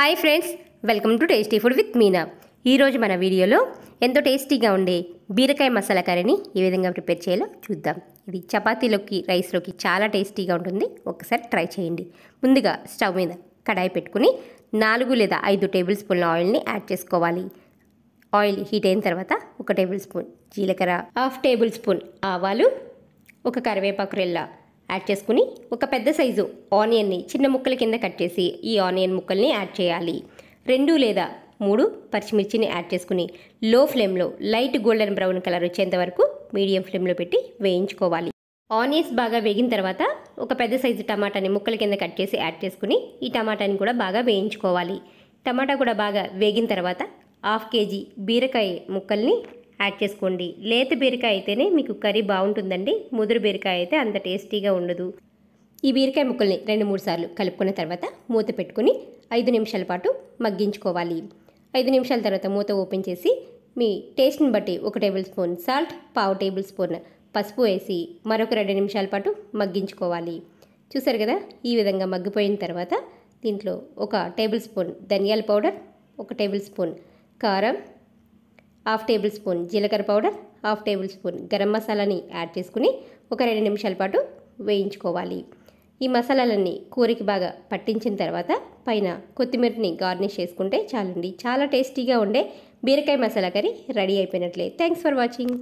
hi friends welcome to tasty food with Meena ఈరోజు మన వీడియోలో ఎంతో టేస్టీగా ఉండే బీరకాయ మసాలా కర్రీని ఏ విధంగా ప్రిపేర్ చేయాలో చూద్దాం ఇది చపాతీలోకి రైస్లోకి చాలా టేస్టీగా ఉంటుంది ఒకసారి ట్రై చేయండి ముందుగా స్టవ్ మీద కడాయి పెట్టుకుని నాలుగు లేదా ఐదు టేబుల్ స్పూన్ల ఆయిల్ని యాడ్ చేసుకోవాలి ఆయిల్ హీట్ అయిన తర్వాత ఒక టేబుల్ స్పూన్ జీలకర్ర హాఫ్ టేబుల్ స్పూన్ ఆవాలు ఒక కరివేపాకు రెల్లా యాడ్ చేసుకుని ఒక పెద్ద సైజు ఆనియన్ని చిన్న ముక్కల కింద కట్ చేసి ఈ ఆనియన్ ముక్కల్ని యాడ్ చేయాలి రెండు లేదా మూడు పచ్చిమిర్చిని యాడ్ చేసుకుని లో ఫ్లేమ్లో లైట్ గోల్డెన్ బ్రౌన్ కలర్ వచ్చేంత వరకు మీడియం ఫ్లేమ్లో పెట్టి వేయించుకోవాలి ఆనియన్స్ బాగా వేగిన తర్వాత ఒక పెద్ద సైజు టమాటాని ముక్కల కింద కట్ చేసి యాడ్ చేసుకుని ఈ టమాటాని కూడా బాగా వేయించుకోవాలి టమాటా కూడా బాగా వేగిన తర్వాత హాఫ్ కేజీ బీరకాయ ముక్కల్ని యాడ్ చేసుకోండి లేత బీరకాయ అయితేనే మీకు కర్రీ బాగుంటుందండి ముదురు బీరకాయ అయితే అంత టేస్టీగా ఉండదు ఈ బీరకాయ ముక్కల్ని రెండు మూడు సార్లు కలుపుకున్న తర్వాత మూత పెట్టుకుని ఐదు నిమిషాల పాటు మగ్గించుకోవాలి ఐదు నిమిషాల తర్వాత మూత ఓపెన్ చేసి మీ టేస్ట్ని బట్టి ఒక టేబుల్ స్పూన్ సాల్ట్ పావు టేబుల్ స్పూన్ పసుపు వేసి మరొక రెండు నిమిషాల పాటు మగ్గించుకోవాలి చూసారు కదా ఈ విధంగా మగ్గిపోయిన తర్వాత దీంట్లో ఒక టేబుల్ స్పూన్ ధనియాల పౌడర్ ఒక టేబుల్ స్పూన్ కారం హాఫ్ టేబుల్ స్పూన్ జీలకర్ర పౌడర్ హాఫ్ టేబుల్ స్పూన్ గరం మసాలాని యాడ్ చేసుకుని ఒక రెండు నిమిషాల పాటు వేయించుకోవాలి ఈ మసాలాలన్నీ కూరకి బాగా పట్టించిన తర్వాత పైన కొత్తిమీరని గార్నిష్ చేసుకుంటే చాలండి చాలా టేస్టీగా ఉండే బీరకాయ మసాలా కర్రీ రెడీ అయిపోయినట్లే థ్యాంక్స్ ఫర్ వాచింగ్